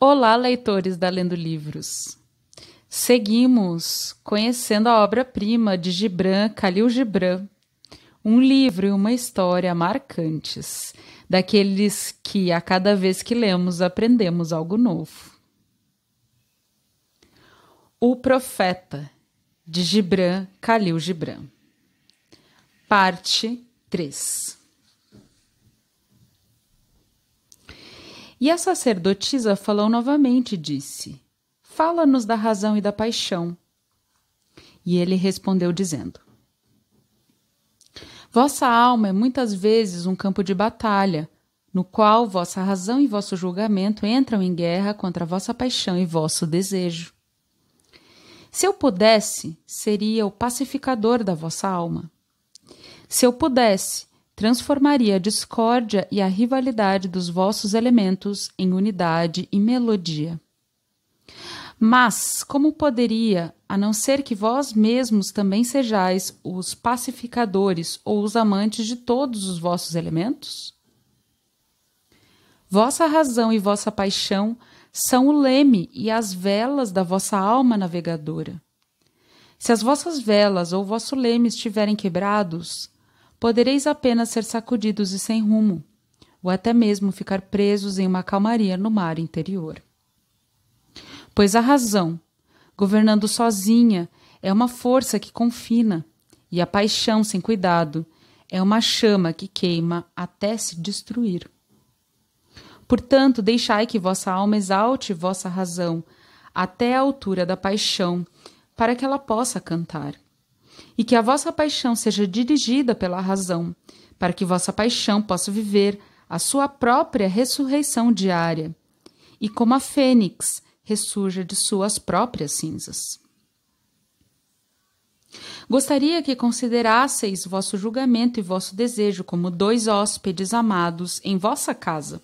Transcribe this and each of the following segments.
Olá, leitores da Lendo Livros. Seguimos conhecendo a obra-prima de Gibran Khalil Gibran, um livro e uma história marcantes, daqueles que a cada vez que lemos aprendemos algo novo. O Profeta de Gibran Khalil Gibran. Parte 3. E a sacerdotisa falou novamente e disse: Fala-nos da razão e da paixão. E ele respondeu, dizendo: Vossa alma é muitas vezes um campo de batalha, no qual vossa razão e vosso julgamento entram em guerra contra vossa paixão e vosso desejo. Se eu pudesse, seria o pacificador da vossa alma. Se eu pudesse, transformaria a discórdia e a rivalidade dos vossos elementos em unidade e melodia. Mas como poderia, a não ser que vós mesmos também sejais os pacificadores ou os amantes de todos os vossos elementos? Vossa razão e vossa paixão são o leme e as velas da vossa alma navegadora. Se as vossas velas ou vosso leme estiverem quebrados, podereis apenas ser sacudidos e sem rumo, ou até mesmo ficar presos em uma calmaria no mar interior. Pois a razão, governando sozinha, é uma força que confina, e a paixão sem cuidado é uma chama que queima até se destruir. Portanto, deixai que vossa alma exalte vossa razão até a altura da paixão, para que ela possa cantar e que a vossa paixão seja dirigida pela razão, para que vossa paixão possa viver a sua própria ressurreição diária, e como a fênix ressurja de suas próprias cinzas. Gostaria que considerasseis vosso julgamento e vosso desejo como dois hóspedes amados em vossa casa.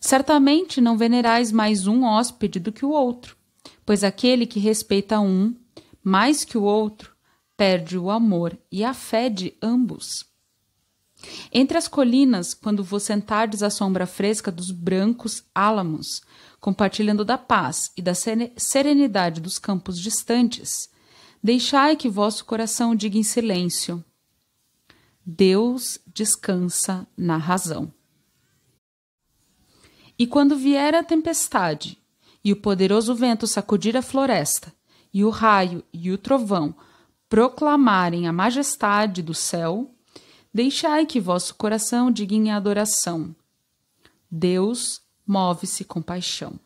Certamente não venerais mais um hóspede do que o outro, pois aquele que respeita um mais que o outro perde o amor e a fé de ambos. Entre as colinas, quando vos sentardes à sombra fresca dos brancos álamos, compartilhando da paz e da serenidade dos campos distantes, deixai que vosso coração diga em silêncio: Deus descansa na razão. E quando vier a tempestade, e o poderoso vento sacudir a floresta, e o raio e o trovão proclamarem a majestade do céu, deixai que vosso coração diga em adoração. Deus move-se com paixão.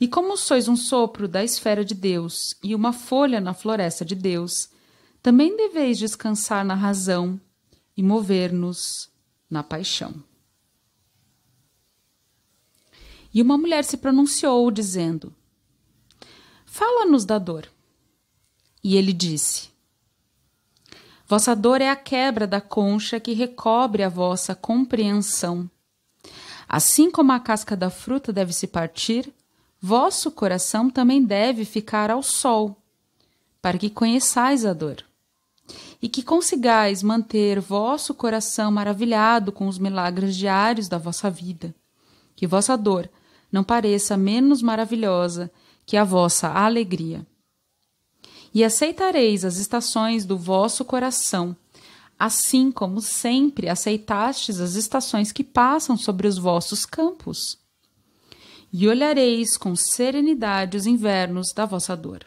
E como sois um sopro da esfera de Deus e uma folha na floresta de Deus, também deveis descansar na razão e mover-nos na paixão. E uma mulher se pronunciou, dizendo: Fala-nos da dor. E ele disse: Vossa dor é a quebra da concha que recobre a vossa compreensão. Assim como a casca da fruta deve se partir, vosso coração também deve ficar ao sol, para que conheçais a dor. E que consigais manter vosso coração maravilhado com os milagres diários da vossa vida. Que vossa dor não pareça menos maravilhosa que a vossa alegria e aceitareis as estações do vosso coração, assim como sempre aceitastes as estações que passam sobre os vossos campos. E olhareis com serenidade os invernos da vossa dor.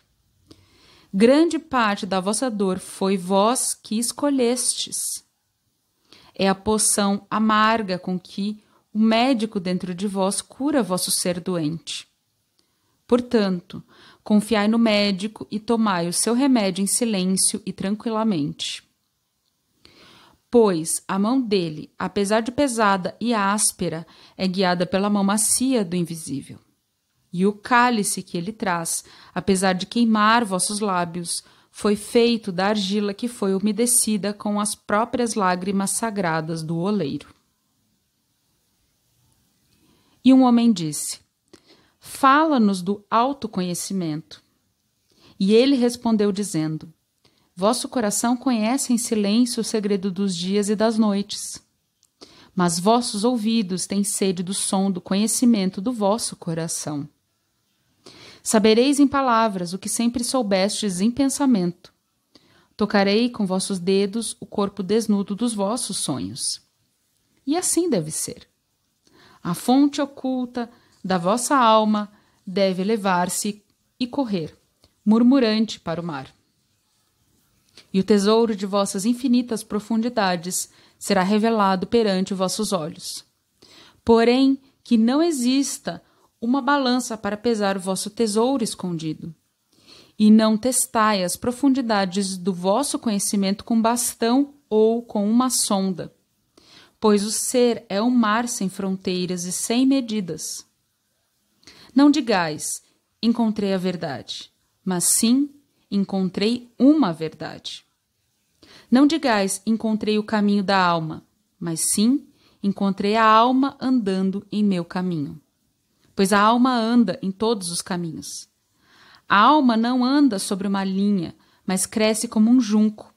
Grande parte da vossa dor foi vós que escolhestes. É a poção amarga com que o médico dentro de vós cura vosso ser doente. Portanto, Confiai no médico e tomai o seu remédio em silêncio e tranquilamente. Pois a mão dele, apesar de pesada e áspera, é guiada pela mão macia do invisível. E o cálice que ele traz, apesar de queimar vossos lábios, foi feito da argila que foi umedecida com as próprias lágrimas sagradas do oleiro. E um homem disse: Fala-nos do autoconhecimento. E ele respondeu, dizendo: Vosso coração conhece em silêncio o segredo dos dias e das noites. Mas vossos ouvidos têm sede do som do conhecimento do vosso coração. Sabereis em palavras o que sempre soubestes em pensamento. Tocarei com vossos dedos o corpo desnudo dos vossos sonhos. E assim deve ser. A fonte oculta, da vossa alma deve elevar-se e correr, murmurante para o mar. E o tesouro de vossas infinitas profundidades será revelado perante vossos olhos. Porém, que não exista uma balança para pesar o vosso tesouro escondido. E não testai as profundidades do vosso conhecimento com bastão ou com uma sonda, pois o ser é um mar sem fronteiras e sem medidas. Não digais, encontrei a verdade, mas sim, encontrei uma verdade. Não digais, encontrei o caminho da alma, mas sim, encontrei a alma andando em meu caminho. Pois a alma anda em todos os caminhos. A alma não anda sobre uma linha, mas cresce como um junco.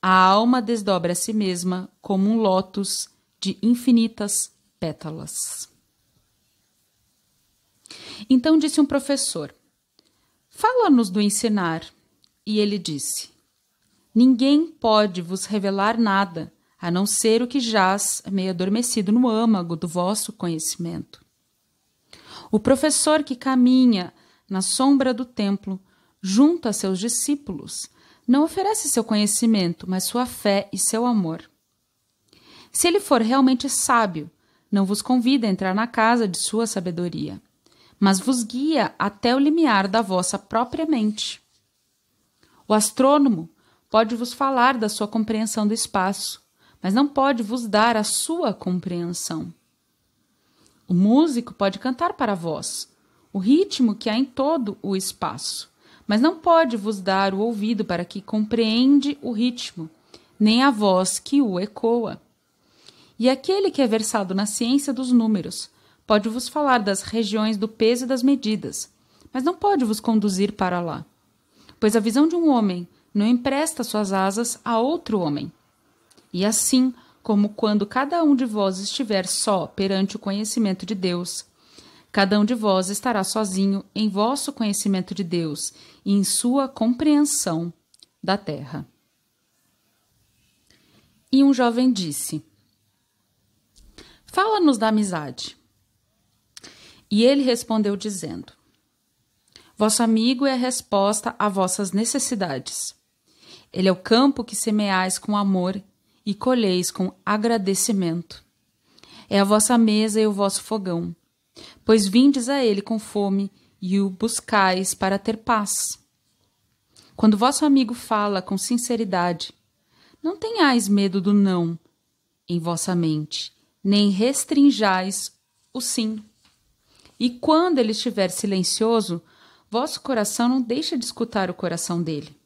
A alma desdobra a si mesma como um lótus de infinitas pétalas. Então disse um professor: Fala-nos do ensinar. E ele disse: Ninguém pode vos revelar nada, a não ser o que jaz meio adormecido no âmago do vosso conhecimento. O professor que caminha na sombra do templo, junto a seus discípulos, não oferece seu conhecimento, mas sua fé e seu amor. Se ele for realmente sábio, não vos convida a entrar na casa de sua sabedoria mas vos guia até o limiar da vossa própria mente. O astrônomo pode vos falar da sua compreensão do espaço, mas não pode vos dar a sua compreensão. O músico pode cantar para vós o ritmo que há em todo o espaço, mas não pode vos dar o ouvido para que compreende o ritmo, nem a voz que o ecoa. E aquele que é versado na ciência dos números Pode vos falar das regiões do peso e das medidas, mas não pode vos conduzir para lá. Pois a visão de um homem não empresta suas asas a outro homem. E assim, como quando cada um de vós estiver só perante o conhecimento de Deus, cada um de vós estará sozinho em vosso conhecimento de Deus e em sua compreensão da terra. E um jovem disse: Fala-nos da amizade. E ele respondeu dizendo: Vosso amigo é a resposta a vossas necessidades. Ele é o campo que semeais com amor e colheis com agradecimento. É a vossa mesa e o vosso fogão. Pois vindes a ele com fome e o buscais para ter paz. Quando vosso amigo fala com sinceridade, não tenhais medo do não em vossa mente, nem restringais o sim. E quando ele estiver silencioso, vosso coração não deixa de escutar o coração dele.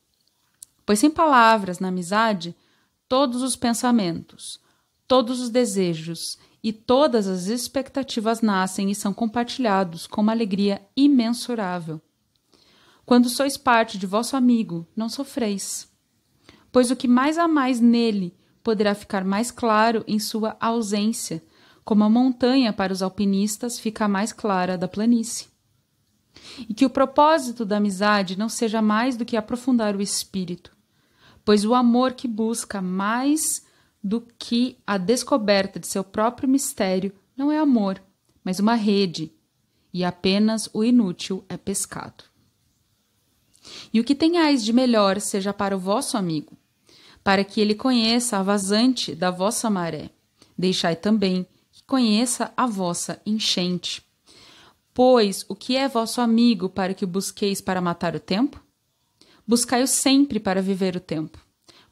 Pois sem palavras, na amizade, todos os pensamentos, todos os desejos e todas as expectativas nascem e são compartilhados com uma alegria imensurável. Quando sois parte de vosso amigo, não sofreis. Pois o que mais amais nele poderá ficar mais claro em sua ausência, como a montanha para os alpinistas fica mais clara da planície. E que o propósito da amizade não seja mais do que aprofundar o espírito, pois o amor que busca mais do que a descoberta de seu próprio mistério não é amor, mas uma rede, e apenas o inútil é pescado. E o que tenhais de melhor seja para o vosso amigo, para que ele conheça a vazante da vossa maré. Deixai também conheça a vossa enchente. Pois o que é vosso amigo para que busqueis para matar o tempo? Buscai-o sempre para viver o tempo,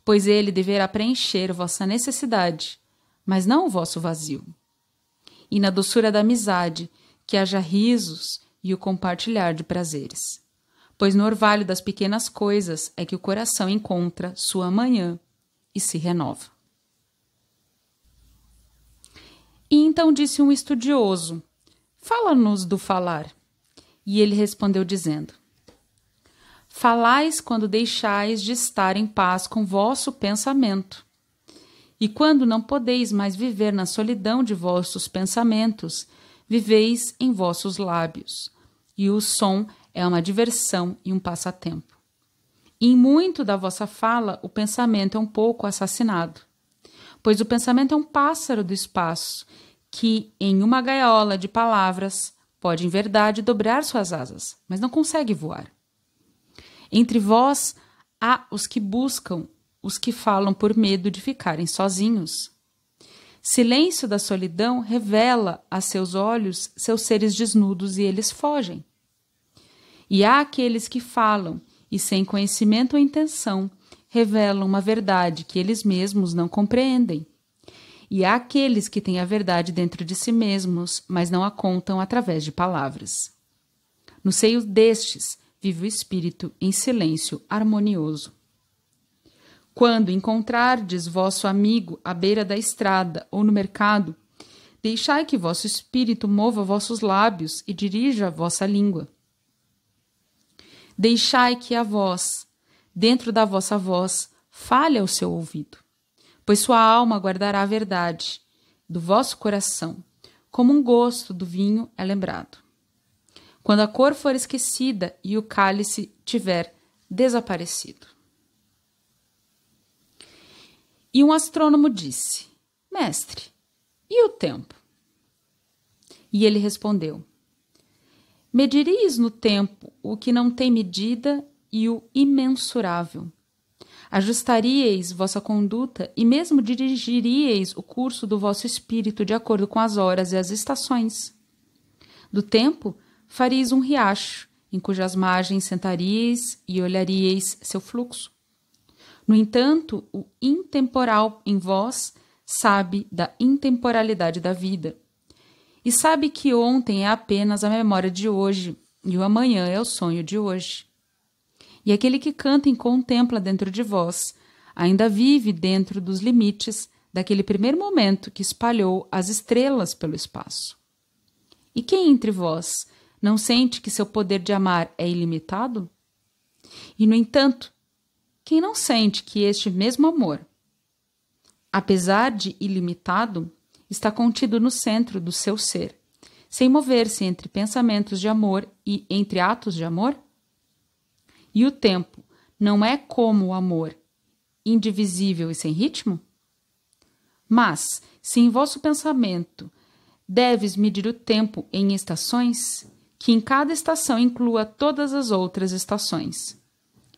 pois ele deverá preencher vossa necessidade, mas não o vosso vazio. E na doçura da amizade, que haja risos e o compartilhar de prazeres. Pois no orvalho das pequenas coisas é que o coração encontra sua manhã e se renova. E então disse um estudioso: Fala-nos do falar. E ele respondeu dizendo: Falais quando deixais de estar em paz com vosso pensamento. E quando não podeis mais viver na solidão de vossos pensamentos, viveis em vossos lábios. E o som é uma diversão e um passatempo. em muito da vossa fala, o pensamento é um pouco assassinado pois o pensamento é um pássaro do espaço que, em uma gaiola de palavras, pode em verdade dobrar suas asas, mas não consegue voar. Entre vós há os que buscam, os que falam por medo de ficarem sozinhos. Silêncio da solidão revela a seus olhos seus seres desnudos e eles fogem. E há aqueles que falam e sem conhecimento ou intenção revelam uma verdade que eles mesmos não compreendem. E há aqueles que têm a verdade dentro de si mesmos, mas não a contam através de palavras. No seio destes vive o espírito em silêncio harmonioso. Quando encontrardes vosso amigo à beira da estrada ou no mercado, deixai que vosso espírito mova vossos lábios e dirija a vossa língua. Deixai que a vós dentro da vossa voz fale o seu ouvido. Pois sua alma guardará a verdade do vosso coração, como um gosto do vinho é lembrado. Quando a cor for esquecida e o cálice tiver desaparecido. E um astrônomo disse: Mestre, e o tempo? E ele respondeu: Medirias no tempo o que não tem medida e o imensurável. Ajustaríeis vossa conduta e mesmo dirigiríeis o curso do vosso espírito de acordo com as horas e as estações. Do tempo, faríeis um riacho, em cujas margens sentaríeis e olharíeis seu fluxo. No entanto, o intemporal em vós sabe da intemporalidade da vida. E sabe que ontem é apenas a memória de hoje, e o amanhã é o sonho de hoje e aquele que canta e contempla dentro de vós, ainda vive dentro dos limites daquele primeiro momento que espalhou as estrelas pelo espaço. E quem entre vós não sente que seu poder de amar é ilimitado? E, no entanto, quem não sente que este mesmo amor, apesar de ilimitado, está contido no centro do seu ser, sem mover-se entre pensamentos de amor e entre atos de amor? E o tempo não é como o amor, indivisível e sem ritmo? Mas, se em vosso pensamento deves medir o tempo em estações, que em cada estação inclua todas as outras estações,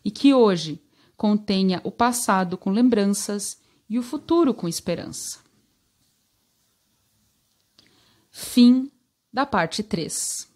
e que hoje contenha o passado com lembranças e o futuro com esperança. Fim da parte 3.